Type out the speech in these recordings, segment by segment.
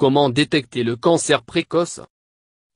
Comment détecter le cancer précoce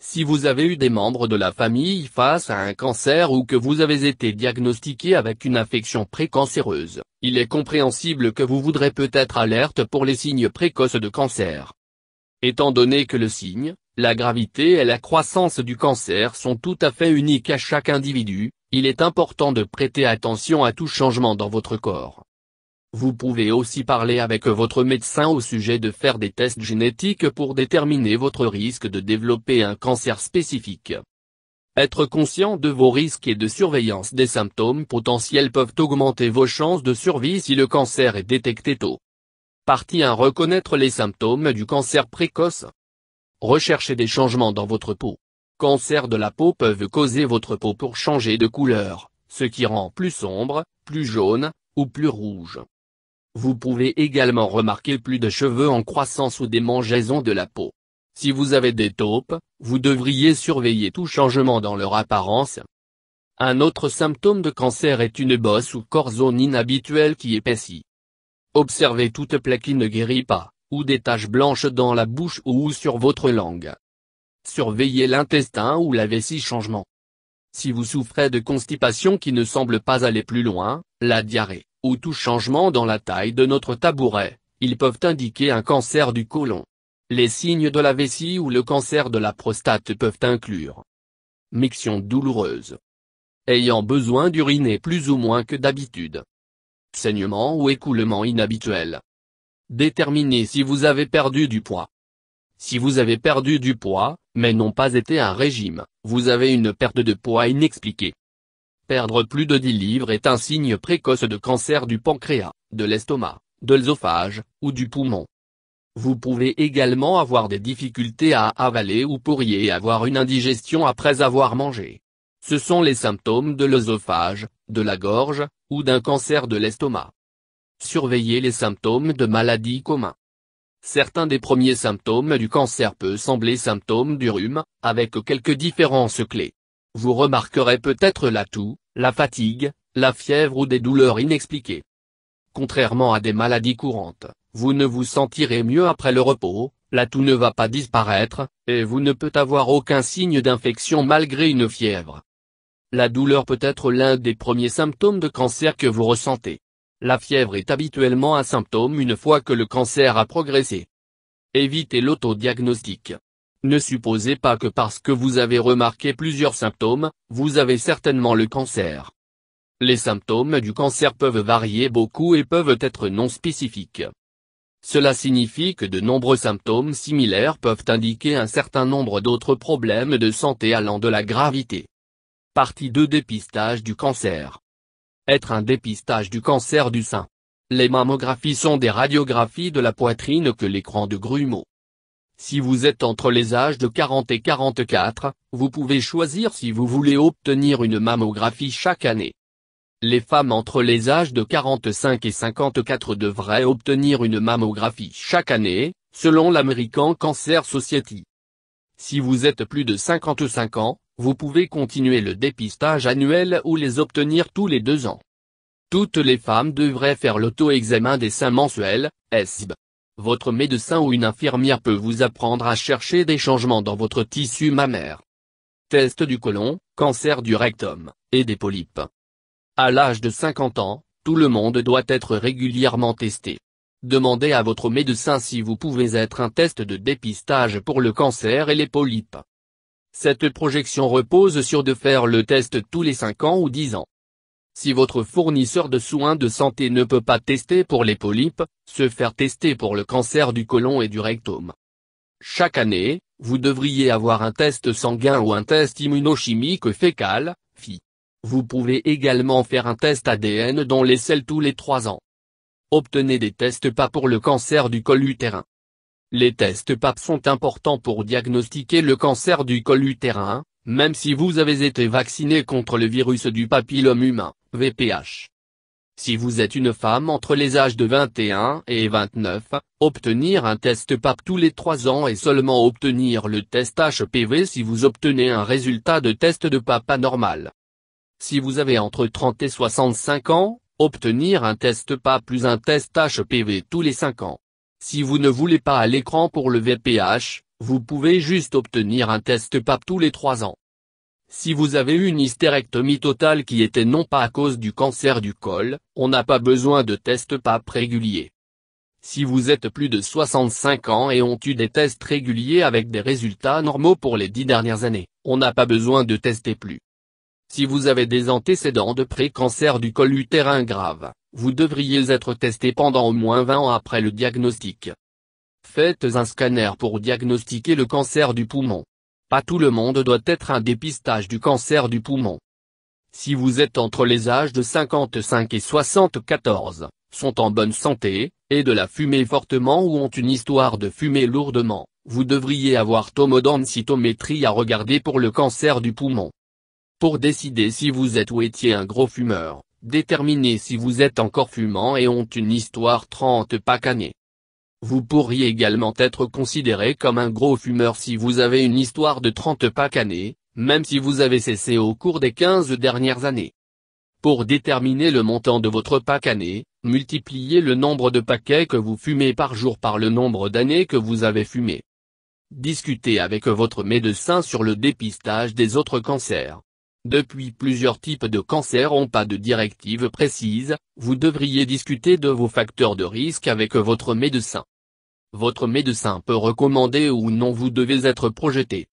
Si vous avez eu des membres de la famille face à un cancer ou que vous avez été diagnostiqué avec une infection précancéreuse, il est compréhensible que vous voudrez peut-être alerte pour les signes précoces de cancer. Étant donné que le signe, la gravité et la croissance du cancer sont tout à fait uniques à chaque individu, il est important de prêter attention à tout changement dans votre corps. Vous pouvez aussi parler avec votre médecin au sujet de faire des tests génétiques pour déterminer votre risque de développer un cancer spécifique. Être conscient de vos risques et de surveillance des symptômes potentiels peuvent augmenter vos chances de survie si le cancer est détecté tôt. Partie 1 Reconnaître les symptômes du cancer précoce. Recherchez des changements dans votre peau. Cancer de la peau peuvent causer votre peau pour changer de couleur, ce qui rend plus sombre, plus jaune, ou plus rouge. Vous pouvez également remarquer plus de cheveux en croissance ou des mangeaisons de la peau. Si vous avez des taupes, vous devriez surveiller tout changement dans leur apparence. Un autre symptôme de cancer est une bosse ou corzone inhabituelle qui épaissit. Observez toute plaie qui ne guérit pas, ou des taches blanches dans la bouche ou sur votre langue. Surveillez l'intestin ou la vessie changement. Si vous souffrez de constipation qui ne semble pas aller plus loin, la diarrhée, ou tout changement dans la taille de notre tabouret, ils peuvent indiquer un cancer du côlon. Les signes de la vessie ou le cancer de la prostate peuvent inclure miction douloureuse, ayant besoin d'uriner plus ou moins que d'habitude, saignement ou écoulement inhabituel. Déterminez si vous avez perdu du poids. Si vous avez perdu du poids, mais n'ont pas été un régime, vous avez une perte de poids inexpliquée. Perdre plus de 10 livres est un signe précoce de cancer du pancréas, de l'estomac, de l'œsophage, ou du poumon. Vous pouvez également avoir des difficultés à avaler ou pourriez avoir une indigestion après avoir mangé. Ce sont les symptômes de l'œsophage, de la gorge, ou d'un cancer de l'estomac. Surveillez les symptômes de maladies communs. Certains des premiers symptômes du cancer peuvent sembler symptômes du rhume, avec quelques différences clés. Vous remarquerez peut-être la toux, la fatigue, la fièvre ou des douleurs inexpliquées. Contrairement à des maladies courantes, vous ne vous sentirez mieux après le repos, la toux ne va pas disparaître, et vous ne peut avoir aucun signe d'infection malgré une fièvre. La douleur peut être l'un des premiers symptômes de cancer que vous ressentez. La fièvre est habituellement un symptôme une fois que le cancer a progressé. Évitez l'autodiagnostic. Ne supposez pas que parce que vous avez remarqué plusieurs symptômes, vous avez certainement le cancer. Les symptômes du cancer peuvent varier beaucoup et peuvent être non spécifiques. Cela signifie que de nombreux symptômes similaires peuvent indiquer un certain nombre d'autres problèmes de santé allant de la gravité. Partie 2 Dépistage du cancer. Être un dépistage du cancer du sein. Les mammographies sont des radiographies de la poitrine que l'écran de grumeaux, si vous êtes entre les âges de 40 et 44, vous pouvez choisir si vous voulez obtenir une mammographie chaque année. Les femmes entre les âges de 45 et 54 devraient obtenir une mammographie chaque année, selon l'American Cancer Society. Si vous êtes plus de 55 ans, vous pouvez continuer le dépistage annuel ou les obtenir tous les deux ans. Toutes les femmes devraient faire l'auto-examen des seins mensuels, SB votre médecin ou une infirmière peut vous apprendre à chercher des changements dans votre tissu mammaire. Test du côlon, cancer du rectum, et des polypes. À l'âge de 50 ans, tout le monde doit être régulièrement testé. Demandez à votre médecin si vous pouvez être un test de dépistage pour le cancer et les polypes. Cette projection repose sur de faire le test tous les 5 ans ou 10 ans. Si votre fournisseur de soins de santé ne peut pas tester pour les polypes, se faire tester pour le cancer du côlon et du rectum. Chaque année, vous devriez avoir un test sanguin ou un test immunochimique fécal, FI. Vous pouvez également faire un test ADN dans les selles tous les trois ans. Obtenez des tests PAP pour le cancer du col utérin. Les tests PAP sont importants pour diagnostiquer le cancer du col utérin, même si vous avez été vacciné contre le virus du papillome humain, VPH. Si vous êtes une femme entre les âges de 21 et 29, obtenir un test PAP tous les 3 ans et seulement obtenir le test HPV si vous obtenez un résultat de test de PAP anormal. Si vous avez entre 30 et 65 ans, obtenir un test PAP plus un test HPV tous les 5 ans. Si vous ne voulez pas à l'écran pour le VPH, vous pouvez juste obtenir un test PAP tous les 3 ans. Si vous avez eu une hystérectomie totale qui était non pas à cause du cancer du col, on n'a pas besoin de tests PAP réguliers. Si vous êtes plus de 65 ans et ont eu des tests réguliers avec des résultats normaux pour les 10 dernières années, on n'a pas besoin de tester plus. Si vous avez des antécédents de pré-cancer du col utérin grave, vous devriez être testé pendant au moins 20 ans après le diagnostic. Faites un scanner pour diagnostiquer le cancer du poumon. Pas tout le monde doit être un dépistage du cancer du poumon. Si vous êtes entre les âges de 55 et 74, sont en bonne santé, et de la fumer fortement ou ont une histoire de fumer lourdement, vous devriez avoir cytométrie à regarder pour le cancer du poumon. Pour décider si vous êtes ou étiez un gros fumeur, déterminez si vous êtes encore fumant et ont une histoire 30 pacanée. Vous pourriez également être considéré comme un gros fumeur si vous avez une histoire de 30 packs années, même si vous avez cessé au cours des 15 dernières années. Pour déterminer le montant de votre pack année, multipliez le nombre de paquets que vous fumez par jour par le nombre d'années que vous avez fumé. Discutez avec votre médecin sur le dépistage des autres cancers. Depuis plusieurs types de cancers ont pas de directive précise, vous devriez discuter de vos facteurs de risque avec votre médecin. Votre médecin peut recommander ou non vous devez être projeté.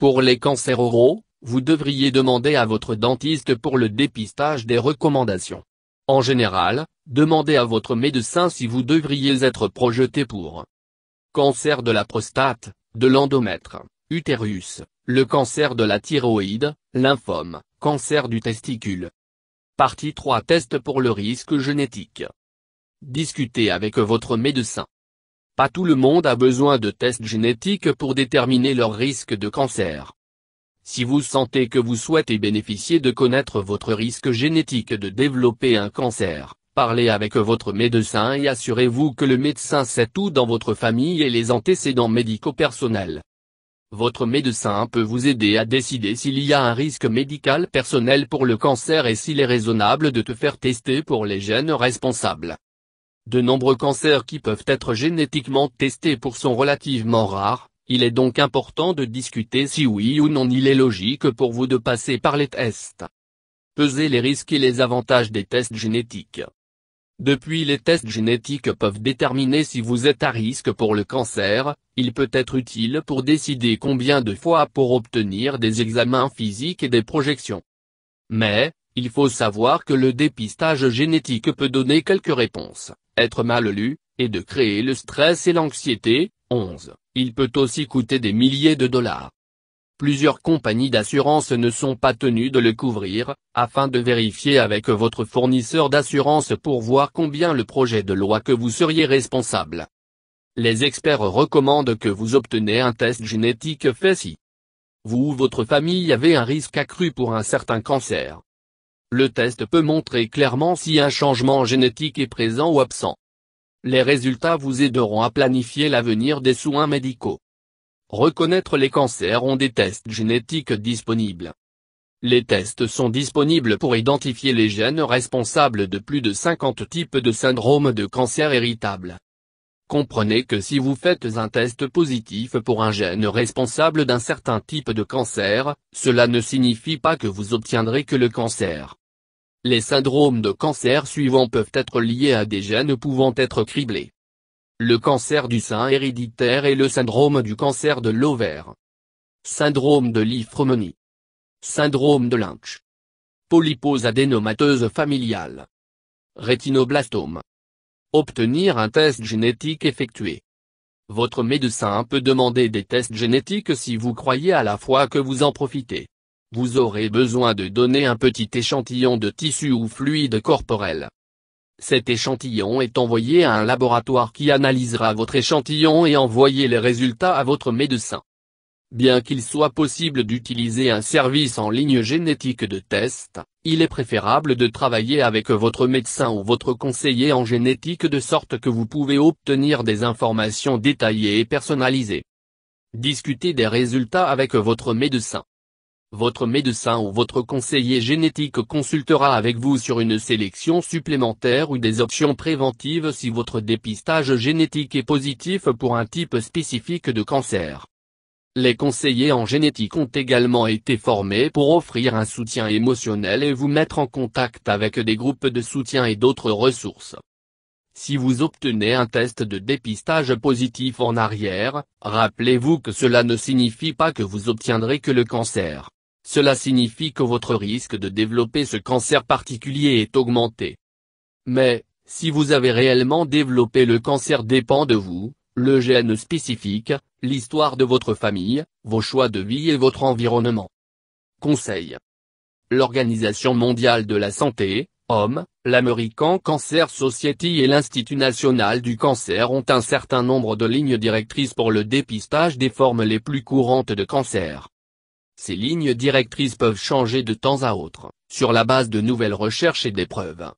Pour les cancers oraux, vous devriez demander à votre dentiste pour le dépistage des recommandations. En général, demandez à votre médecin si vous devriez être projeté pour cancer de la prostate, de l'endomètre, utérus, le cancer de la thyroïde, lymphome, cancer du testicule. Partie 3 Test pour le risque génétique. Discutez avec votre médecin. Pas tout le monde a besoin de tests génétiques pour déterminer leur risque de cancer. Si vous sentez que vous souhaitez bénéficier de connaître votre risque génétique de développer un cancer, parlez avec votre médecin et assurez-vous que le médecin sait tout dans votre famille et les antécédents médicaux personnels. Votre médecin peut vous aider à décider s'il y a un risque médical personnel pour le cancer et s'il est raisonnable de te faire tester pour les gènes responsables. De nombreux cancers qui peuvent être génétiquement testés pour sont relativement rares, il est donc important de discuter si oui ou non il est logique pour vous de passer par les tests. Pesez les risques et les avantages des tests génétiques. Depuis les tests génétiques peuvent déterminer si vous êtes à risque pour le cancer, il peut être utile pour décider combien de fois pour obtenir des examens physiques et des projections. Mais, il faut savoir que le dépistage génétique peut donner quelques réponses, être mal lu, et de créer le stress et l'anxiété. 11. Il peut aussi coûter des milliers de dollars plusieurs compagnies d'assurance ne sont pas tenues de le couvrir, afin de vérifier avec votre fournisseur d'assurance pour voir combien le projet de loi que vous seriez responsable. Les experts recommandent que vous obtenez un test génétique fait si Vous ou votre famille avez un risque accru pour un certain cancer. Le test peut montrer clairement si un changement génétique est présent ou absent. Les résultats vous aideront à planifier l'avenir des soins médicaux. Reconnaître les cancers ont des tests génétiques disponibles. Les tests sont disponibles pour identifier les gènes responsables de plus de 50 types de syndromes de cancer héritables. Comprenez que si vous faites un test positif pour un gène responsable d'un certain type de cancer, cela ne signifie pas que vous obtiendrez que le cancer. Les syndromes de cancer suivants peuvent être liés à des gènes pouvant être criblés le cancer du sein héréditaire et le syndrome du cancer de l'ovaire. Syndrome de l'Ifromonie. Syndrome de Lynch. Polypose adénomateuse familiale. Rétinoblastome. Obtenir un test génétique effectué. Votre médecin peut demander des tests génétiques si vous croyez à la fois que vous en profitez. Vous aurez besoin de donner un petit échantillon de tissu ou fluide corporel. Cet échantillon est envoyé à un laboratoire qui analysera votre échantillon et envoyer les résultats à votre médecin. Bien qu'il soit possible d'utiliser un service en ligne génétique de test, il est préférable de travailler avec votre médecin ou votre conseiller en génétique de sorte que vous pouvez obtenir des informations détaillées et personnalisées. Discutez des résultats avec votre médecin votre médecin ou votre conseiller génétique consultera avec vous sur une sélection supplémentaire ou des options préventives si votre dépistage génétique est positif pour un type spécifique de cancer. Les conseillers en génétique ont également été formés pour offrir un soutien émotionnel et vous mettre en contact avec des groupes de soutien et d'autres ressources. Si vous obtenez un test de dépistage positif en arrière, rappelez-vous que cela ne signifie pas que vous obtiendrez que le cancer. Cela signifie que votre risque de développer ce cancer particulier est augmenté. Mais, si vous avez réellement développé le cancer dépend de vous, le gène spécifique, l'histoire de votre famille, vos choix de vie et votre environnement. Conseil. L'Organisation mondiale de la santé, Homme, l'American Cancer Society et l'Institut national du cancer ont un certain nombre de lignes directrices pour le dépistage des formes les plus courantes de cancer. Ces lignes directrices peuvent changer de temps à autre, sur la base de nouvelles recherches et d'épreuves.